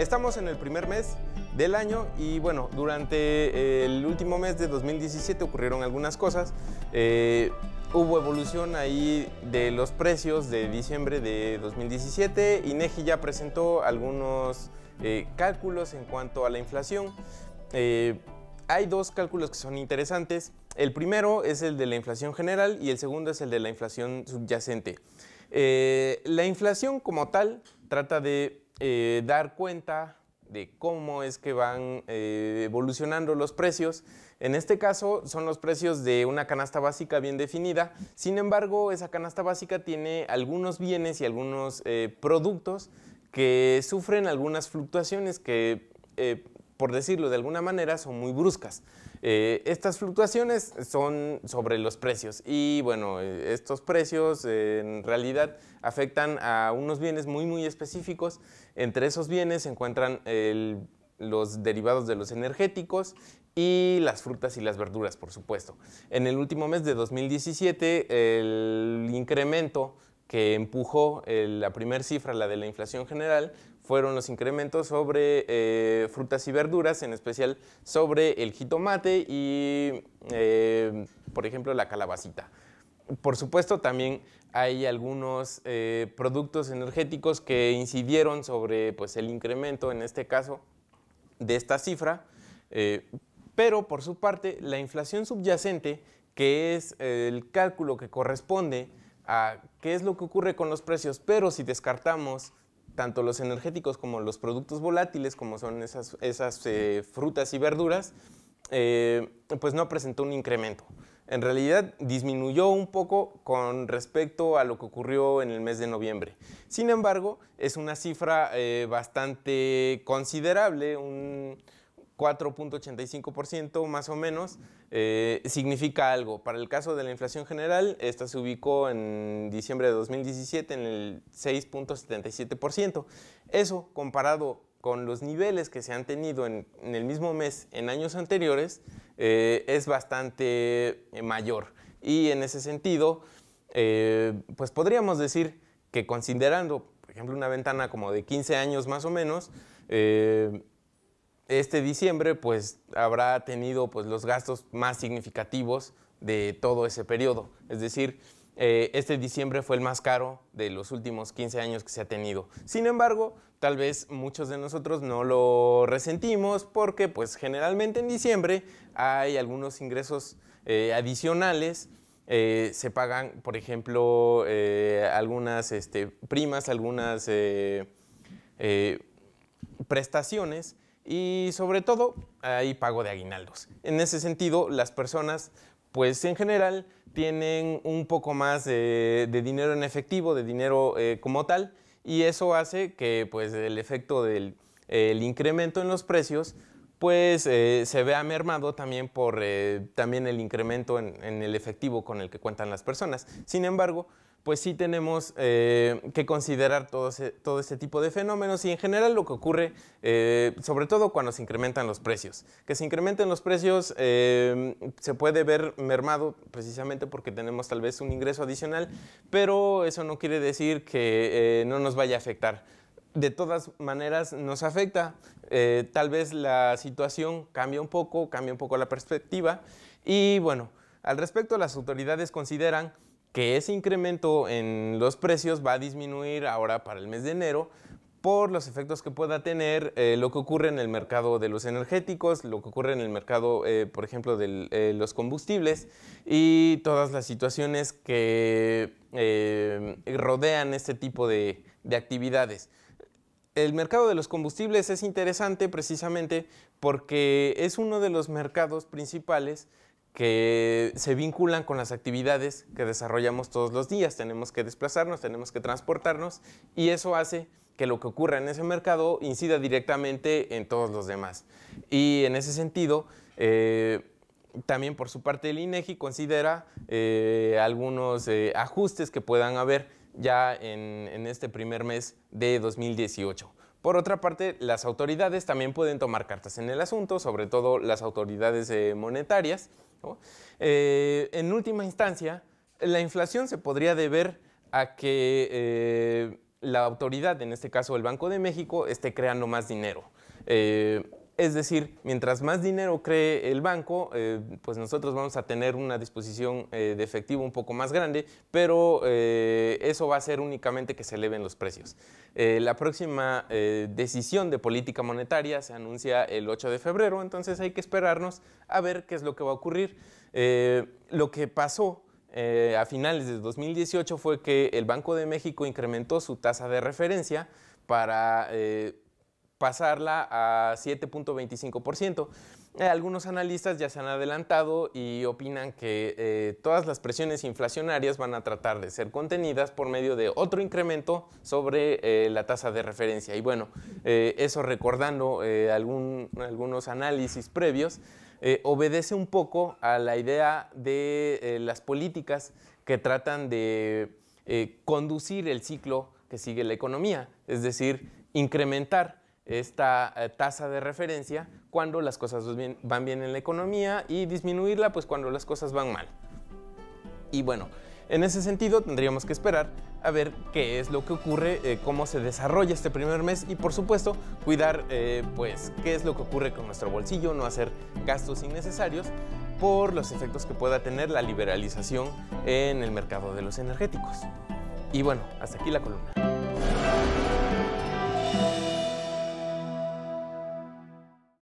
Estamos en el primer mes del año y bueno, durante eh, el último mes de 2017 ocurrieron algunas cosas. Eh, hubo evolución ahí de los precios de diciembre de 2017. INEGI ya presentó algunos eh, cálculos en cuanto a la inflación. hay dos cálculos que son interesantes. El primero es el de la inflación general y el segundo es el de la inflación subyacente. la inflación como tal trata de eh, dar cuenta de cómo es que van eh, evolucionando los precios. En este caso son los precios de una canasta básica bien definida, sin embargo esa canasta básica tiene algunos bienes y algunos eh, productos que sufren algunas fluctuaciones que por decirlo de alguna manera, son muy bruscas. Eh, estas fluctuaciones son sobre los precios y bueno, eh, estos precios eh, en realidad afectan a unos bienes muy muy específicos. Entre esos bienes se encuentran los derivados de los energéticos y las frutas y las verduras, por supuesto. En el último mes de 2017, el incremento que empujó la primera cifra, la de la inflación general, fueron los incrementos sobre eh, frutas y verduras, en especial sobre el jitomate y, eh, por ejemplo, la calabacita. Por supuesto, también hay algunos eh, productos energéticos que incidieron sobre pues, el incremento, en este caso, de esta cifra, pero por su parte, la inflación subyacente, que es el cálculo que corresponde a qué es lo que ocurre con los precios, pero si descartamos tanto los energéticos como los productos volátiles, como son esas, esas eh, frutas y verduras, eh, pues no presentó un incremento. En realidad disminuyó un poco con respecto a lo que ocurrió en el mes de noviembre. Sin embargo, es una cifra eh, bastante considerable, un, 4.85% más o menos, eh, significa algo. Para el caso de la inflación general, esta se ubicó en diciembre de 2017 en el 6.77%. Eso comparado con los niveles que se han tenido en, el mismo mes en años anteriores, eh, es bastante eh, mayor. Y en ese sentido, pues podríamos decir que considerando, por ejemplo, una ventana como de 15 años más o menos, este diciembre pues habrá tenido pues los gastos más significativos de todo ese periodo. Es decir, eh, este diciembre fue el más caro de los últimos 15 años que se ha tenido. Sin embargo, tal vez muchos de nosotros no lo resentimos porque pues generalmente en diciembre hay algunos ingresos eh, adicionales. Eh, se pagan, por ejemplo, algunas este, primas, algunas prestaciones y sobre todo hay pago de aguinaldos. En ese sentido, las personas, pues en general, tienen un poco más de, dinero en efectivo, de dinero eh, como tal, y eso hace que pues el efecto del incremento en los precios pues eh, se vea mermado también por eh, también el incremento en el efectivo con el que cuentan las personas. Sin embargo, pues sí tenemos eh, que considerar todo, ese, todo este tipo de fenómenos y en general lo que ocurre, eh, sobre todo cuando se incrementan los precios. Que se incrementen los precios eh, se puede ver mermado precisamente porque tenemos tal vez un ingreso adicional, pero eso no quiere decir que no nos vaya a afectar de todas maneras nos afecta. tal vez la situación cambia un poco, cambia un poco la perspectiva. Y bueno, al respecto las autoridades consideran que ese incremento en los precios va a disminuir ahora para el mes de enero por los efectos que pueda tener eh, lo que ocurre en el mercado de los energéticos, lo que ocurre en el mercado, eh, por ejemplo, de eh, los combustibles y todas las situaciones que rodean este tipo de actividades. El mercado de los combustibles es interesante precisamente porque es uno de los mercados principales que se vinculan con las actividades que desarrollamos todos los días. Tenemos que desplazarnos, tenemos que transportarnos y eso hace que lo que ocurra en ese mercado incida directamente en todos los demás. Y en ese sentido, eh, también por su parte el INEGI e considera eh, algunos eh, ajustes que puedan haber ya en este primer mes de 2018. Por otra parte, las autoridades también pueden tomar cartas en el asunto, sobre todo las autoridades monetarias, eh, en última instancia, la inflación se podría deber a que eh, la autoridad, en este caso el Banco de México, esté creando más dinero. Eh, es decir, mientras más dinero cree el banco, eh, pues nosotros vamos a tener una disposición eh, de efectivo un poco más grande, pero eh, eso va a ser únicamente que se eleven los precios. la próxima decisión de política monetaria se anuncia el 8 de febrero, entonces hay que esperarnos a ver qué es lo que va a ocurrir. lo que pasó a finales de 2018 fue que el Banco de México incrementó su tasa de referencia para pasarla a 7.25%. Eh, algunos analistas ya se han adelantado y opinan que eh, todas las presiones inflacionarias van a tratar de ser contenidas por medio de otro incremento sobre eh, la tasa de referencia. Y bueno, eso recordando algún, algunos análisis previos, obedece un poco a la idea de las políticas que tratan de conducir el ciclo que sigue la economía, es decir, incrementar esta eh, tasa de referencia cuando las cosas van bien en la economía y disminuirla pues cuando las cosas van mal. Y bueno, en ese sentido tendríamos que esperar a ver qué es lo que ocurre, eh, cómo se desarrolla este primer mes y por supuesto cuidar eh, pues qué es lo que ocurre con nuestro bolsillo, no hacer gastos innecesarios por los efectos que pueda tener la liberalización en el mercado de los energéticos. Y bueno, hasta aquí la columna.